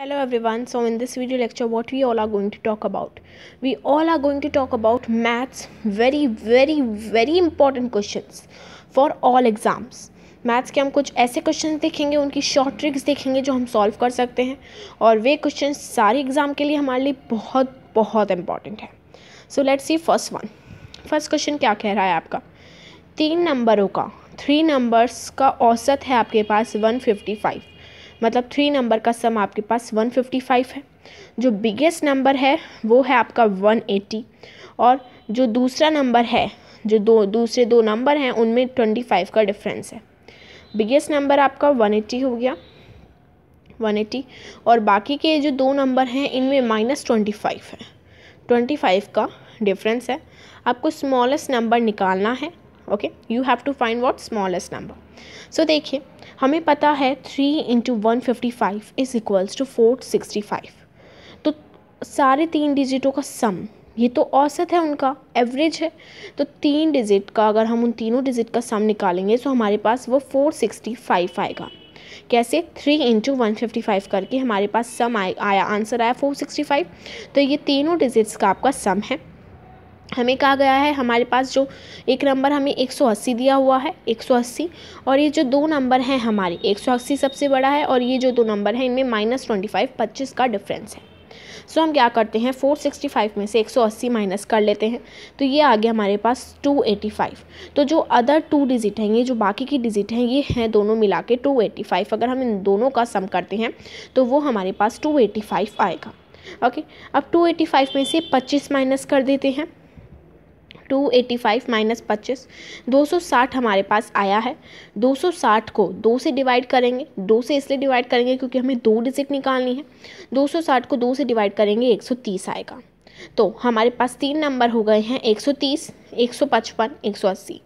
hello everyone so in this video lecture what we all are going to talk about we all are going to talk about maths very very very important questions for all exams maths के हम कुछ ऐसे question देखेंगे उनकी short tricks देखेंगे जो हम solve कर सकते हैं और वे क्वेश्चन सारे एग्ज़ाम के लिए हमारे लिए बहुत बहुत इम्पॉर्टेंट है so let's see first one first question क्या कह रहा है आपका तीन नंबरों का थ्री नंबर्स का औसत है आपके पास 155 मतलब थ्री नंबर का सम आपके पास 155 है जो बिगेस्ट नंबर है वो है आपका 180 और जो दूसरा नंबर है जो दो दूसरे दो नंबर हैं उनमें 25 का डिफरेंस है बिगेस्ट नंबर आपका 180 हो गया 180 और बाकी के जो दो नंबर हैं इनमें माइनस ट्वेंटी फाइव है ट्वेंटी फाइव का डिफरेंस है आपको स्मॉलेस्ट नंबर निकालना है okay you have to find what smallest number so so, देखिए हमें पता है three into one fifty five is equals to four sixty five तो सारे तीन डिजिटों का सम ये तो औसत है उनका एवरेज है तो तीन डिजिट का अगर हम उन तीनों डिजिट का सम निकालेंगे तो हमारे पास वो फोर सिक्सटी फाइव आएगा कैसे three into one fifty five करके हमारे पास सम आया आंसर आया फोर सिक्सटी फाइव तो ये तीनों डिजिट्स का आपका सम है हमें कहा गया है हमारे पास जो एक नंबर हमें 180 दिया हुआ है 180 और ये जो दो नंबर हैं हमारे 180 सबसे बड़ा है और ये जो दो नंबर हैं इनमें माइनस ट्वेंटी फाइव पच्चीस का डिफरेंस है सो so, हम क्या करते हैं 465 में से 180 माइनस कर लेते हैं तो ये आ गया हमारे पास 285 तो जो अदर टू डिजिट हैं ये जो बाकी की डिजिट हैं ये हैं दोनों मिला के टू अगर हम इन दोनों का सम करते हैं तो वो हमारे पास 285 आएगा ओके अब 285 में से 25 माइनस कर देते हैं टू एटी फाइव माइनस पच्चीस दो सौ साठ हमारे पास आया है दो सौ साठ को दो से डिवाइड करेंगे दो से इसलिए डिवाइड करेंगे क्योंकि हमें दो डिजिट निकालनी है दो सौ साठ को दो से डिवाइड करेंगे एक सौ तीस आएगा तो हमारे पास तीन नंबर हो गए हैं एक सौ तीस एक सौ पचपन एक सौ अस्सी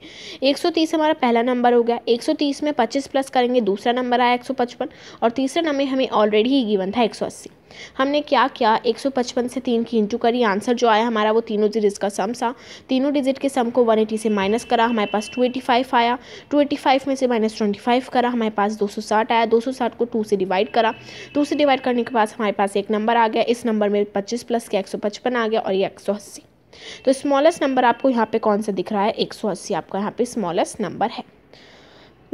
एक सौ तीस हमारा पहला नंबर हो गया एक सौ तीस में पच्चीस प्लस करेंगे दूसरा नंबर आया एक सौ पचपन और तीसरा नंबर हमें ऑलरेडी ही गिवन था एक सौ अस्सी हमने क्या किया 155 से तीन की इंटू करी आंसर जो आया हमारा वो तीनों डिजिट का सम था तीनों डिजिट के सम को 180 से माइनस करा हमारे पास 285 आया 285 में से माइनस ट्वेंटी करा हमारे पास 260 आया 260 को टू से डिवाइड करा टू से डिवाइड करने के बाद हमारे पास एक नंबर आ गया इस नंबर में पच्चीस प्लस के एक आ गया और ये एक तो स्मॉलेस्ट नंबर आपको यहाँ पे कौन सा दिख रहा है एक आपका यहाँ पे स्मॉलेस्ट नंबर है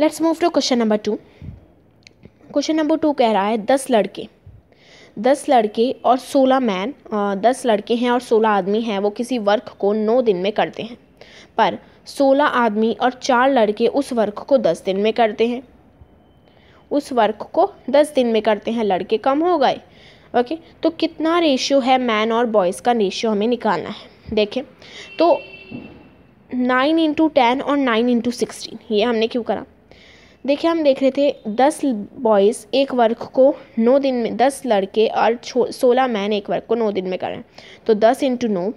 let's move to question number two question number two कह रहा है दस लड़के दस लड़के और सोलह मैन दस लड़के हैं और सोलह आदमी हैं वो किसी वर्क को नौ दिन में करते हैं पर सोलह आदमी और चार लड़के उस वर्क को दस दिन में करते हैं उस वर्क को दस दिन में करते हैं लड़के कम हो गए ओके तो कितना रेशियो है मैन और बॉयज़ का रेशियो हमें निकालना है देखें तो नाइन इंटू टेन और नाइन इंटू सिक्सटीन ये हमने क्यों करा देखिए हम देख रहे थे दस बॉयज़ एक वर्क को नौ दिन में दस लड़के और सोलह मैन एक वर्क को नौ दिन में करें तो दस इंटू नौ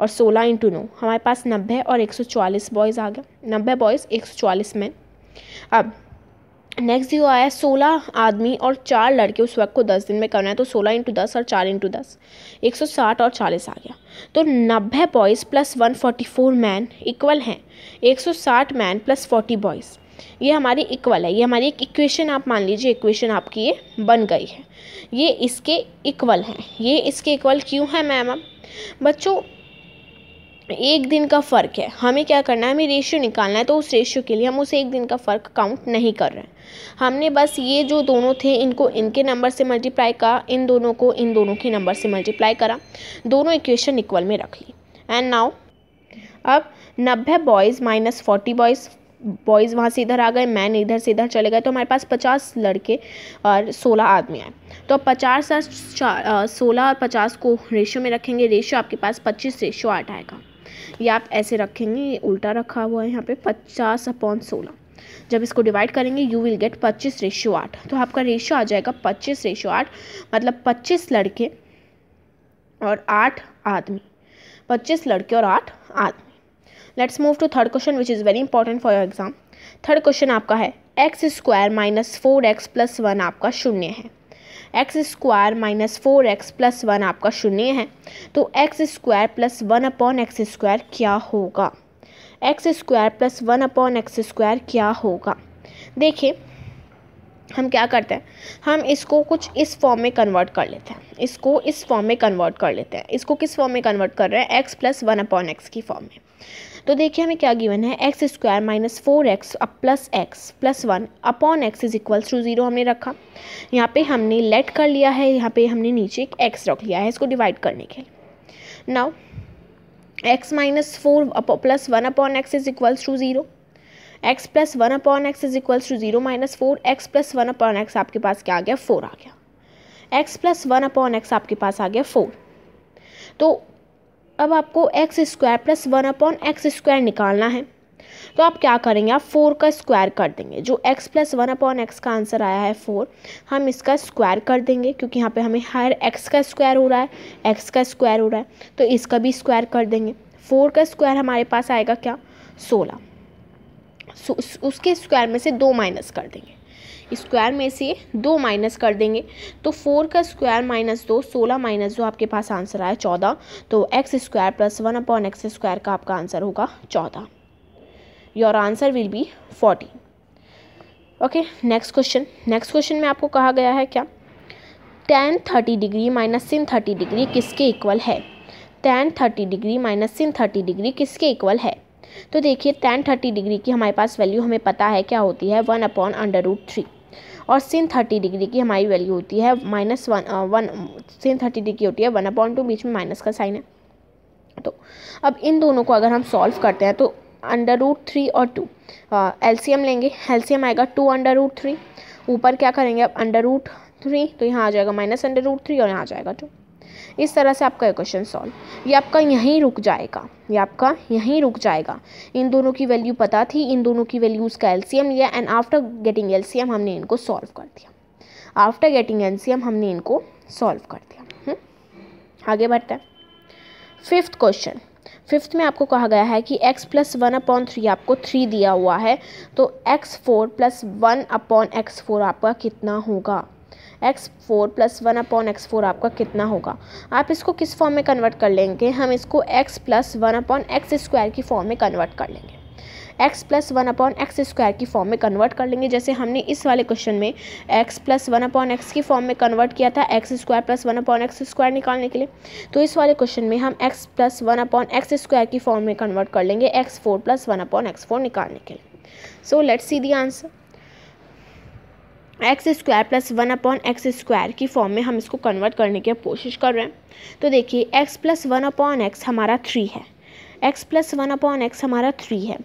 और सोलह इंटू नौ हमारे पास नब्बे और एक सौ चालीस बॉयज़ आ गए नब्बे बॉयज़ एक सौ चालीस मैन अब नेक्स्ट जो आया सोलह आदमी और चार लड़के उस वक्त को दस दिन में करना है तो सोलह इंटू दस और चार इंटू दस एक सौ साठ और चालीस आ गया तो नब्बे boys plus one forty four man equal हैं एक सौ साठ मैन प्लस फोर्टी बॉयज़ ये हमारी इक्वल है ये हमारी एक इक्वेशन आप मान लीजिए इक्वेशन आपकी ये बन गई है ये इसके इक्वल है ये इसके इक्वल क्यों है मैम अब बच्चों एक दिन का फ़र्क है हमें क्या करना है हमें रेशियो निकालना है तो उस रेशियो के लिए हम उसे एक दिन का फ़र्क काउंट नहीं कर रहे हैं हमने बस ये जो दोनों थे इनको इनके नंबर से मल्टीप्लाई करा इन दोनों को इन दोनों के नंबर से मल्टीप्लाई करा दोनों इक्वेशन इक्वल में रख ली एंड नाउ अब नब्बे boys minus forty boys boys वहाँ से इधर आ गए मैन इधर से इधर चले गए तो हमारे पास पचास लड़के और सोलह आदमी आए तो अब पचास और सोलह और पचास को रेशो में रखेंगे रेशो आपके पास पच्चीस रेशो आठ आएगा या आप ऐसे रखेंगे उल्टा रखा हुआ है यहाँ पे पचास अपॉन सोलह जब इसको डिवाइड करेंगे यू विल गेट पच्चीस रेशो आठ तो आपका रेशो आ जाएगा पच्चीस रेशो आठ मतलब पच्चीस लड़के और आठ आदमी पच्चीस लड़के और आठ आदमी let's move to third question which is very important for your exam third question आपका है x square minus four x plus one आपका शून्य है x square minus four x plus one आपका शून्य है तो x square plus one upon x square क्या होगा x square plus one upon x square क्या होगा देखिए हम क्या करते हैं हम इसको कुछ इस फॉर्म में कन्वर्ट कर लेते हैं इसको इस फॉर्म में कन्वर्ट कर लेते हैं इसको किस फॉर्म में कन्वर्ट कर रहे हैं x plus one upon x की फॉर्म में तो देखिए हमें क्या गिवन है x square minus four x plus x plus one upon x is equals to zero हमने रखा यहाँ पे हमने लेट कर लिया है यहाँ पे हमने नीचे एक एक्स रख लिया है इसको डिवाइड करने के लिए now x minus four plus one upon x is equals to zero x plus one upon x is equals to zero minus four x plus one upon x आपके पास क्या आ गया फोर आ गया x plus one upon x आपके पास आ गया फोर तो अब आपको x square plus one upon x square निकालना है तो आप क्या करेंगे आप फोर का स्क्वायर कर देंगे जो x plus one upon x का आंसर आया है फोर हम इसका स्क्वायर कर देंगे क्योंकि यहाँ पे हमें हर एक्स का स्क्वायर हो रहा है एक्स का स्क्वायर हो रहा है तो इसका भी स्क्वायर कर देंगे फोर का स्क्वायर हमारे पास आएगा क्या सोलह उसके स्क्वायर में से दो माइनस कर देंगे स्क्वायर में से दो माइनस कर देंगे तो फोर का स्क्वायर माइनस दो सोलह माइनस दो आपके पास आंसर आया चौदह तो x square plus one upon x square का आपका आंसर होगा चौदह your answer will be forty okay next question next question में आपको कहा गया है क्या tan thirty degree minus sin thirty degree किसके इक्वल है tan thirty degree minus sin thirty degree किसके इक्वल है तो देखिए टेन थर्टी डिग्री की हमारे पास वैल्यू हमें पता है क्या होती है one upon under root three और सिन थर्टी डिग्री की हमारी वैल्यू होती है minus one one sin thirty degree होती है वन अपॉन टू बीच में माइनस का साइन है तो अब इन दोनों को अगर हम सॉल्व करते हैं तो अंडर रूट थ्री और टू एल सी एम लेंगे एल सी एम आएगा टू अंडर रूट थ्री ऊपर क्या करेंगे अब अंडर रूट थ्री तो यहाँ आ जाएगा माइनस अंडर रूट थ्री और यहाँ आ जाएगा टू इस तरह से आपका क्वेश्चन सॉल्व ये आपका यहीं रुक जाएगा ये आपका यहीं रुक जाएगा इन दोनों की वैल्यू पता थी इन दोनों की वैल्यूज़ का एलसीएम लिया एंड आफ्टर गेटिंग एलसीएम हमने इनको सॉल्व कर दिया आफ्टर गेटिंग एलसीएम हमने इनको सॉल्व कर दिया हुँ? हम्म? आगे बढ़ते हैं फिफ्थ क्वेश्चन फिफ्थ में आपको कहा गया है कि x plus one upon three आपको थ्री दिया हुआ है तो x four plus one upon x four आपका कितना होगा x four plus one upon x four आपका कितना होगा आप इसको किस फॉर्म में कन्वर्ट कर लेंगे हम इसको x plus one upon x square की फॉर्म में कन्वर्ट कर लेंगे x plus one upon x square की फॉर्म में कन्वर्ट कर लेंगे जैसे हमने इस वाले क्वेश्चन में x plus one upon x की फॉर्म में कन्वर्ट किया था x square plus one upon x square निकालने के लिए तो इस वाले क्वेश्चन में हम x plus one upon x square की फॉर्म में कन्वर्ट कर लेंगे x four plus one upon x four निकालने के लिए so let's see the answer x square plus one upon x square की फॉर्म में हम इसको कन्वर्ट करने की कोशिश कर रहे हैं तो देखिए x plus one upon x हमारा थ्री है x plus one upon x हमारा थ्री है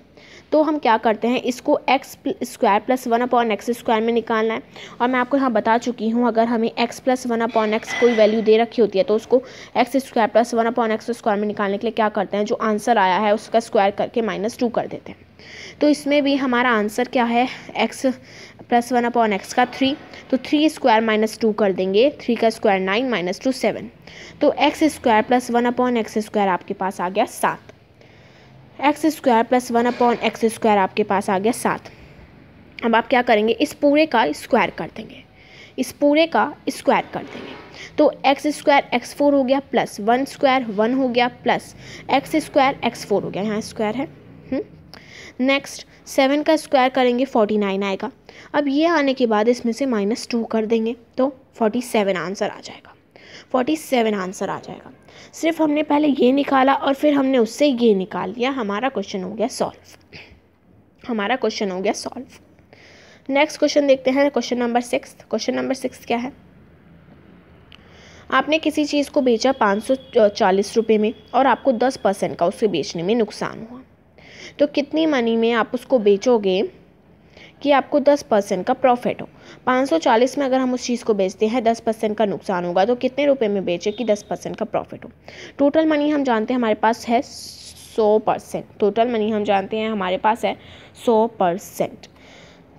तो हम क्या करते हैं इसको x square plus one upon x square में निकालना है और मैं आपको यहाँ बता चुकी हूँ अगर हमें x plus one upon x कोई वैल्यू दे रखी होती है तो उसको x square plus one upon x square में निकालने के लिए क्या करते हैं जो आंसर आया है उसका स्क्वायर करके माइनस टू कर देते हैं तो इसमें भी हमारा आंसर क्या है x plus one upon x का थ्री तो थ्री स्क्वायर माइनस टू कर देंगे थ्री का square nine minus two seven तो x square plus one upon x square आपके पास आ गया सात x square plus one upon x square आपके पास आ गया सात अब आप क्या करेंगे इस पूरे का स्क्वायर कर देंगे इस पूरे का स्क्वायर कर देंगे तो एक्स स्क्वायर एक्स फोर हो गया प्लस वन स्क्वायर वन हो गया plus x square x four हो गया यहाँ स्क्वायर है हुँ? हम्म? नेक्स्ट सेवन का स्क्वायर करेंगे फोर्टी नाइन आएगा अब ये आने के बाद इसमें से माइनस टू कर देंगे तो फोर्टी सेवन आंसर आ जाएगा फोर्टी सेवन आंसर आ जाएगा सिर्फ हमने पहले ये निकाला और फिर हमने उससे ये निकाल लिया हमारा क्वेश्चन हो गया सॉल्व हमारा क्वेश्चन हो गया सॉल्व नेक्स्ट क्वेश्चन देखते हैं question number six question number six क्या है आपने किसी चीज़ को बेचा पाँच सौ चालीस रुपये में और आपको दस परसेंट का उसके बेचने में नुकसान हुआ तो कितनी मनी में आप उसको बेचोगे कि आपको दस परसेंट का प्रॉफिट हो 540 में अगर हम उस चीज़ को बेचते हैं दस परसेंट का नुकसान होगा तो कितने रुपए में बेचे कि दस परसेंट का प्रॉफिट हो टोटल मनी हम जानते हैं हमारे पास है सौ परसेंट टोटल मनी हम जानते हैं हमारे पास है सौ परसेंट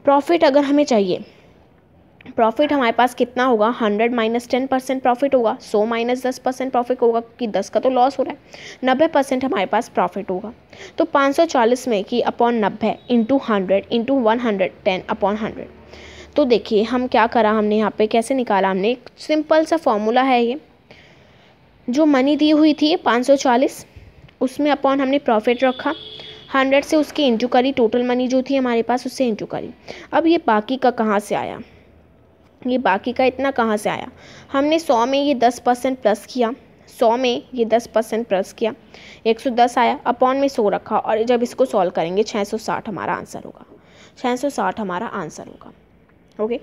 प्रॉफिट अगर हमें चाहिए प्रॉफिट हमारे पास कितना होगा hundred minus ten percent profit होगा सौ माइनस दस परसेंट प्रॉफिट होगा कि दस का तो लॉस हो रहा है नब्बे परसेंट हमारे पास प्रॉफिट होगा तो पाँच सौ चालीस में कि अपॉन नब्बे into hundred into one hundred ten upon hundred तो देखिए हम क्या करा हमने यहाँ पे कैसे निकाला हमने एक सिंपल सा फॉर्मूला है ये जो मनी दी हुई थी पाँच सौ चालीस उसमें अपॉन हमने प्रॉफिट रखा हंड्रेड से उसकी इंटू करी टोटल मनी जो थी हमारे पास उससे इंटू करी अब ये बाकी का कहाँ से आया ये बाकी का इतना कहाँ से आया हमने सौ में ये दस परसेंट प्लस किया सौ में ये दस परसेंट प्लस किया एक सौ दस आया अपॉन में सौ रखा और जब इसको सॉल्व करेंगे छः सौ साठ हमारा आंसर होगा छः सौ साठ हमारा आंसर होगा ओके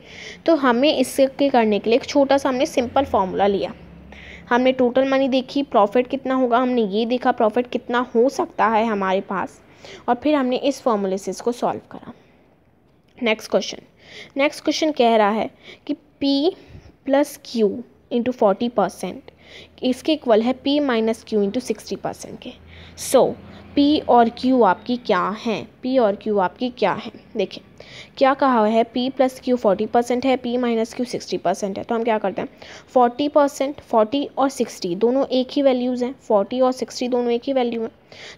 तो हमें इसके करने के लिए एक छोटा सा हमने सिंपल फॉर्मूला लिया हमने टोटल मनी देखी प्रॉफिट कितना होगा हमने ये देखा प्रॉफिट कितना हो सकता है हमारे पास और फिर हमने इस फॉर्मूले से इसको सॉल्व करा नेक्स्ट क्वेश्चन नेक्स्ट क्वेश्चन कह रहा है कि P plus Q into forty percent इसके इक्वल है P minus Q into sixty percent के सो so, पी और क्यू आपकी क्या हैं पी और क्यू आपकी क्या है देखें क्या कहा है P plus Q forty percent है P minus Q sixty percent है तो हम क्या करते हैं फोर्टी परसेंट फोर्टी और सिक्सटी दोनों एक ही वैल्यूज़ हैं फोर्टी और सिक्सटी दोनों एक ही वैल्यू हैं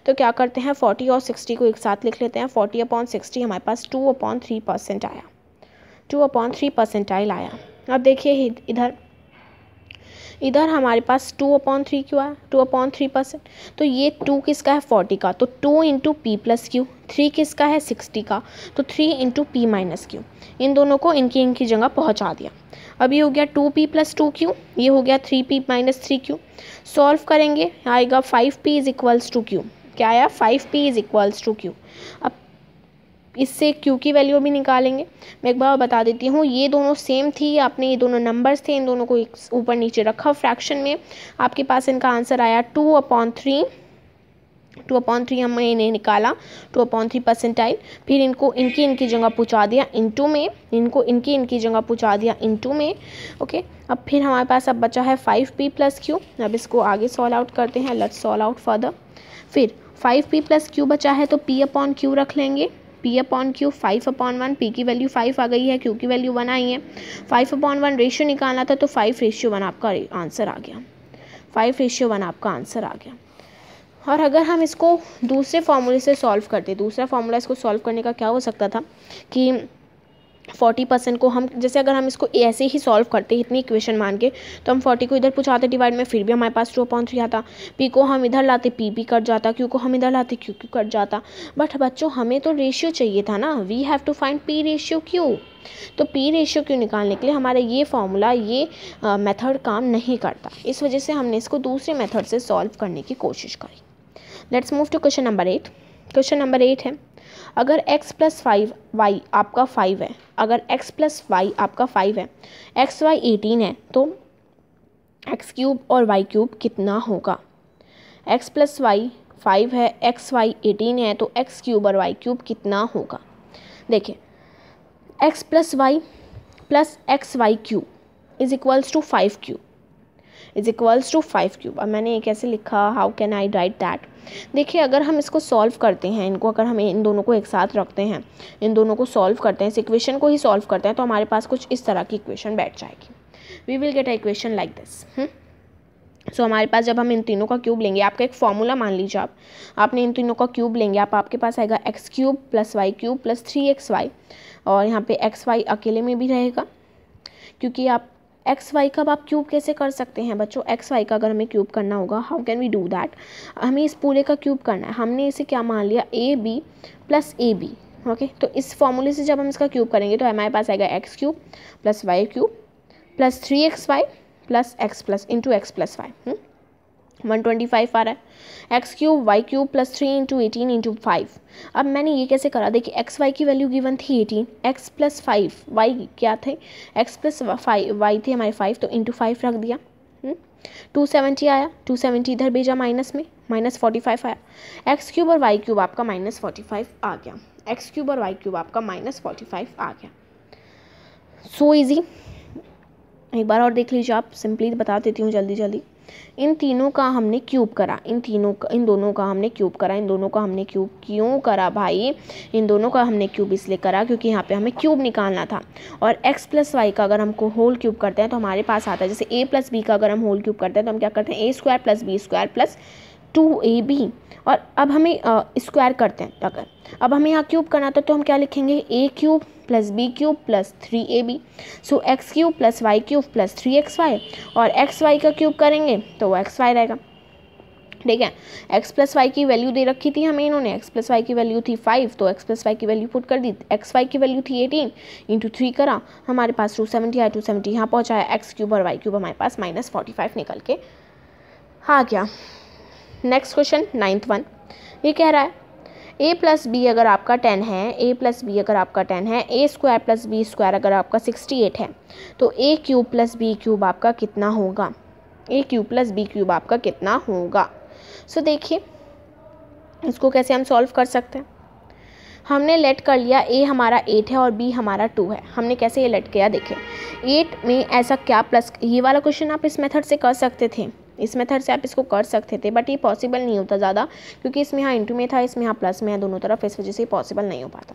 तो क्या करते हैं फोर्टी और सिक्सटी को एक साथ लिख लेते हैं फोर्टी अपॉन सिक्सटी हमारे पास टू अपॉन थ्री परसेंट आया टू अपॉन थ्री परसेंटाइल आया अब देखिए इधर इधर हमारे पास टू अपॉन थ्री क्यू आया टू अपॉन थ्री परसेंट तो ये टू किसका है फोर्टी का तो two into P plus Q three किसका है सिक्सटी का तो three into P minus Q इन दोनों को इनकी इनकी जगह पहुंचा दिया अब ये हो गया two P plus two Q ये हो गया three P minus three Q solve करेंगे आएगा five P is equals to Q क्या आया five P is equals to Q अब इससे क्यू की वैल्यू भी निकालेंगे मैं एक बार बता देती हूँ ये दोनों सेम थी आपने ये दोनों नंबर्स थे इन दोनों को एक ऊपर नीचे रखा फ्रैक्शन में आपके पास इनका आंसर आया two upon three two upon three हमने इन्हें निकाला टू अपॉन थ्री परसेंटाइल फिर इनको इनकी इनकी जगह पहुँचा दिया टू में इनको इनकी इनकी जगह पहुँचा दिया इंटू में ओके अब फिर हमारे पास अब बचा है फाइव पी प्लस क्यू अब इसको आगे सॉल्व आउट करते हैं लेट्स सॉल्व आउट फर्दर फिर फाइव पी प्लस क्यू बचा है तो पी अपॉन क्यू रख लेंगे P upon Q five upon one P की वैल्यू फाइव आ गई है क्यू की वैल्यू वन आई है फाइव अपॉन वन रेशियो निकालना था तो फाइव रेशियो वन आपका आंसर आ गया फाइव रेशियो वन आपका आंसर आ गया और अगर हम इसको दूसरे फार्मूले से सॉल्व करते दूसरा फार्मूला इसको सॉल्व करने का क्या हो सकता था कि फोर्टी परसेंट को हम जैसे अगर हम इसको ऐसे ही सॉल्व करते इतनी इक्वेशन मान के तो हम फोर्टी को इधर पूछाते डिवाइड में फिर भी हमारे पास टू अपॉइंट थ्री आता पी को हम इधर लाते पी पी कट जाता क्यू को हम इधर लाते क्यू क्यू कट जाता बट बच्चों हमें तो रेशियो चाहिए था ना we have to find P ratio Q तो पी रेशियो क्यों निकालने के लिए हमारा ये फॉर्मूला ये मेथड काम नहीं करता इस वजह से हमने इसको दूसरे मेथड से सॉल्व करने की कोशिश करी let's move to question number eight question number eight है अगर x प्लस फाइव वाई आपका फाइव है अगर x प्लस वाई आपका फाइव है एक्स वाई एटीन है तो एक्स क्यूब और वाई क्यूब कितना होगा एक्स प्लस वाई फाइव है एक्स वाई एटीन है तो एक्स क्यूब और वाई क्यूब कितना होगा देखिए x plus Y plus X Y cube is equals to five cube is equals to five cube अब मैंने ये कैसे लिखा how can I write that देखिए अगर हम इसको सॉल्व करते हैं इनको अगर हम इन दोनों को एक साथ रखते हैं इन दोनों को सॉल्व करते हैं इस इक्वेशन को ही सॉल्व करते हैं तो हमारे पास कुछ इस तरह की इक्वेशन बैठ जाएगी we will get a equation like this so so, हमारे पास जब हम इन तीनों का क्यूब लेंगे आपका एक फॉर्मूला मान लीजिए आप आपने इन तीनों का क्यूब लेंगे आप आपके पास आएगा X cube plus Y cube plus three X Y और यहाँ पे एक्स वाई अकेले में भी रहेगा क्योंकि आप एक्स वाई का अब आप क्यूब कैसे कर सकते हैं बच्चों एक्स वाई का अगर हमें क्यूब करना होगा how can we do that हमें इस पूरे का क्यूब करना है हमने इसे क्या मान लिया A B plus A B okay तो इस फॉर्मूले से जब हम इसका क्यूब करेंगे तो हमारे पास आएगा X cube plus Y cube plus three X Y plus x plus into X plus Y one twenty five आ रहा है X cube Y cube plus three into eighteen into five अब मैंने ये कैसे करा देखिए एक्स वाई की वैल्यू गिवन थी eighteen X plus five Y क्या थे एक्स प्लस फाइव वाई थे हमारे फाइव तो इंटू फाइव रख दिया हम्म, टू सेवेंटी आया टू सेवेंटी इधर भेजा माइनस में माइनस फोर्टी फाइव आया एक्स क्यूब और वाई क्यूब आपका माइनस फोर्टी फाइव आ गया एक्स क्यूब और वाई क्यूब आपका माइनस फोर्टी फाइव आ गया सो so ईजी एक बार और देख लीजिए आप सिंपली बता देती हूँ जल्दी जल्दी इन तीनों का हमने क्यूब करा इन तीनों का इन दोनों का हमने क्यूब करा इन दोनों का हमने क्यूब क्यों करा भाई इन दोनों का हमने क्यूब इसलिए करा क्योंकि यहाँ पे हमें क्यूब निकालना था और एक्स प्लस वाई का अगर हमको होल क्यूब करते हैं तो हमारे पास आता है जैसे ए प्लस बी का अगर हम होल क्यूब करते हैं तो हम क्या करते हैं A square plus B square plus two A B और अब हमें स्क्वायर करते हैं अगर अब हमें यहाँ क्यूब करना था तो हम क्या लिखेंगे A cube plus B cube plus three A B so X cube plus Y cube plus three X Y और एक्स वाई का क्यूब करेंगे तो वो एक्स वाई रहेगा ठीक है एक्स प्लस वाई की वैल्यू दे रखी थी हमें इन्होंने एक्स प्लस वाई की वैल्यू थी फाइव तो एक्स प्लस वाई की वैल्यू पुट कर दी एक्स वाई की वैल्यू थी एटीन इंटू थ्री करा हमारे पास टू सेवेंटी आया टू सेवेंटी यहाँ पहुँचाया एक्स क्यूब और वाई क्यूब हमारे पास माइनस फोर्टी फाइव निकल के आ गया नेक्स्ट क्वेश्चन नाइन्थ वन ये कह रहा है ए प्लस बी अगर आपका टेन है ए प्लस बी अगर आपका टेन है A square plus B square अगर आपका सिक्सटी एट है तो A cube plus B cube आपका कितना होगा A cube plus B cube आपका कितना होगा सो so, देखिए इसको कैसे हम सॉल्व कर सकते हैं हमने लेट कर लिया ए हमारा एट है और बी हमारा टू है हमने कैसे ये लेट किया देखें एट में ऐसा क्या प्लस ये वाला क्वेश्चन आप इस मेथड से कर सकते थे इस मेथड से आप इसको कर सकते थे बट ये पॉसिबल नहीं होता ज़्यादा क्योंकि इसमें यहाँ इंटू में था इसमें यहाँ प्लस में है दोनों तरफ इस वजह से पॉसिबल नहीं हो पाता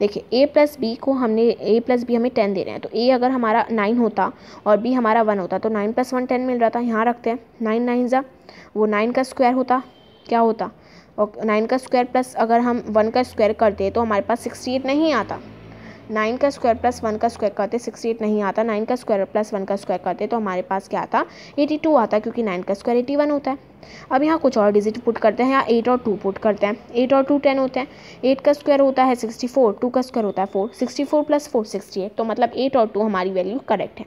देखिए ए प्लस बी को हमने ए प्लस बी हमें टेन दे रहे हैं तो ए अगर हमारा नाइन होता और बी हमारा वन होता तो नाइन प्लस वन टेन मिल रहा था यहाँ रखते हैं नाइन नाइन ज़ा वो नाइन का स्क्वायर होता क्या होता और नाइन का स्क्वायर प्लस अगर हम वन का स्क्वायर करते तो हमारे पास सिक्सटी एट नहीं आता नाइन का स्क्वायर प्लस वन का स्क्वायर करते सिक्सटी एट नहीं आता नाइन का स्क्वायर प्लस वन का स्क्वायर करते तो हमारे पास क्या आता एटी टू आता क्योंकि नाइन का स्क्वायर एटी वन होता है अब यहाँ कुछ और डिजिट पुट करते हैं या एट और टू पुट करते हैं एट और टू टेन होते हैं एट का स्क्वायर होता है सिक्सटी फोर टू का स्क्वायर होता है four sixty four plus four sixty eight तो मतलब एट और टू हमारी वैल्यू करेक्ट है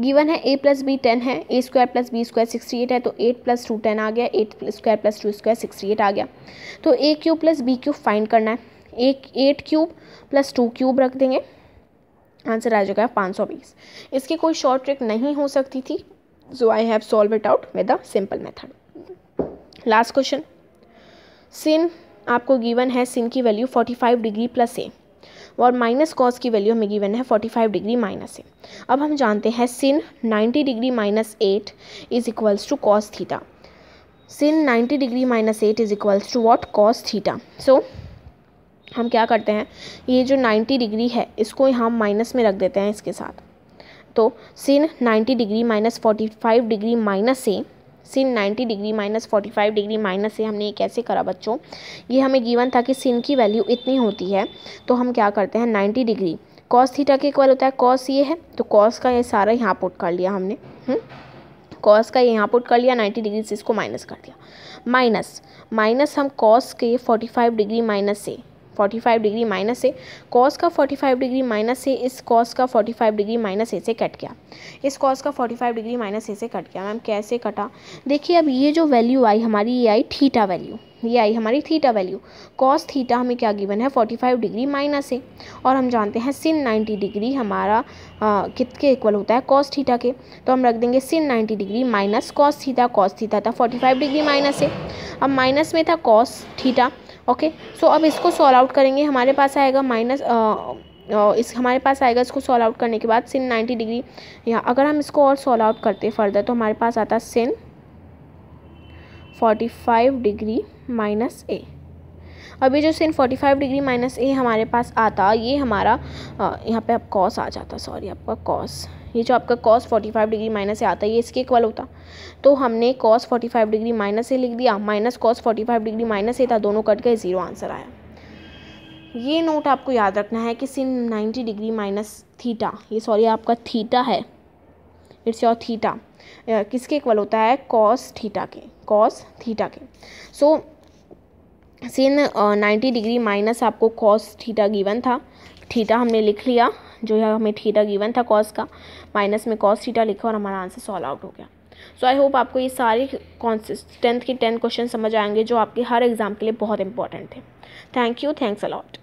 गिवन है ए प्लस बी टेन है A square plus B square sixty eight है तो एट प्लस टू टेन आ गया eight square plus two square sixty eight आ गया तो A cube plus B cube find करना है एक eight cube plus two cube रख देंगे आंसर आ जाएगा पाँच सौ बीस इसकी कोई शॉर्ट ट्रिक नहीं हो सकती थी so I have solve it out with a simple method last question sin आपको गिवन है सिन की value forty five degree plus A और माइनस कॉस की वैल्यू हमें गिवन है 45 डिग्री माइनस ए अब हम जानते हैं sin 90 degree minus eight is equals to cos theta sin 90 degree minus eight is equals to what cos theta so हम क्या करते हैं ये जो 90 डिग्री है इसको हम माइनस में रख देते हैं इसके साथ तो sin 90 degree minus forty five degree minus से sin 90 degree minus forty five degree minus से हमने ये कैसे करा बच्चों ये हमें गिवन था कि सिन की वैल्यू इतनी होती है तो हम क्या करते हैं 90 डिग्री कॉस थीटा के इक्वल होता है कॉस ये है तो कॉस का ये सारा यहाँ पुट कर लिया हमने कॉस हम्म? का ये यहाँ पुट कर लिया नाइन्टी डिग्री से इसको माइनस कर दिया माइनस माइनस हम कॉस के फाइव डिग्री माइनस से 45 डिग्री माइनस है कॉस का 45 डिग्री माइनस है इस कॉस का 45 डिग्री माइनस ए से कट गया इस कॉस का 45 डिग्री माइनस ए से कट गया मैम कैसे कटा देखिए अब ये जो वैल्यू आई हमारी ये आई थीटा वैल्यू ये आई हमारी थीटा वैल्यू कॉस थीटा हमें क्या गिवन है 45 डिग्री माइनस है और हम जानते हैं सिन 90 डिग्री हमारा कित के इक्वल होता है कॉस थीटा के तो हम रख देंगे sin 90 degree minus cos theta cos theta था 45 डिग्री माइनस है अब माइनस में था कॉस थीटा ओके सो अब इसको सॉल्व आउट करेंगे हमारे पास आएगा माइनस इस हमारे पास आएगा इसको सॉल्व आउट करने के बाद सिन 90 डिग्री यहाँ अगर हम इसको और सॉल्व आउट करते फर्दर तो हमारे पास आता सिन 45 डिग्री माइनस ए अभी जो सिन 45 डिग्री माइनस ए हमारे पास आता ये हमारा यहाँ पे अब कॉस आ जाता सॉरी आपका कॉस ये जो आपका cos forty five degree minus से आता है ये इसके इक्वल होता तो हमने cos forty five degree minus से लिख दिया minus cos forty five degree minus से था दोनों कट गए ज़ीरो आंसर आया ये नोट आपको याद रखना है कि sin ninety degree minus theta ये सॉरी आपका थीटा है इट्स योर थीटा किसके इक्वल होता है कॉस थीटा के कॉस थीटा के so sin ninety degree minus आपको कॉस थीटा गिवन था थीटा हमने लिख लिया जो है हमें थीटा गिवन था कॉस का माइनस में कॉस थीटा लिखा और हमारा आंसर सॉल्व आउट हो गया सो आई होप आपको ये सारे टेंथ के टेन क्वेश्चन समझ आएंगे जो आपके हर एग्ज़ाम के लिए बहुत इंपॉर्टेंट थे थैंक यू थैंक्स अलॉट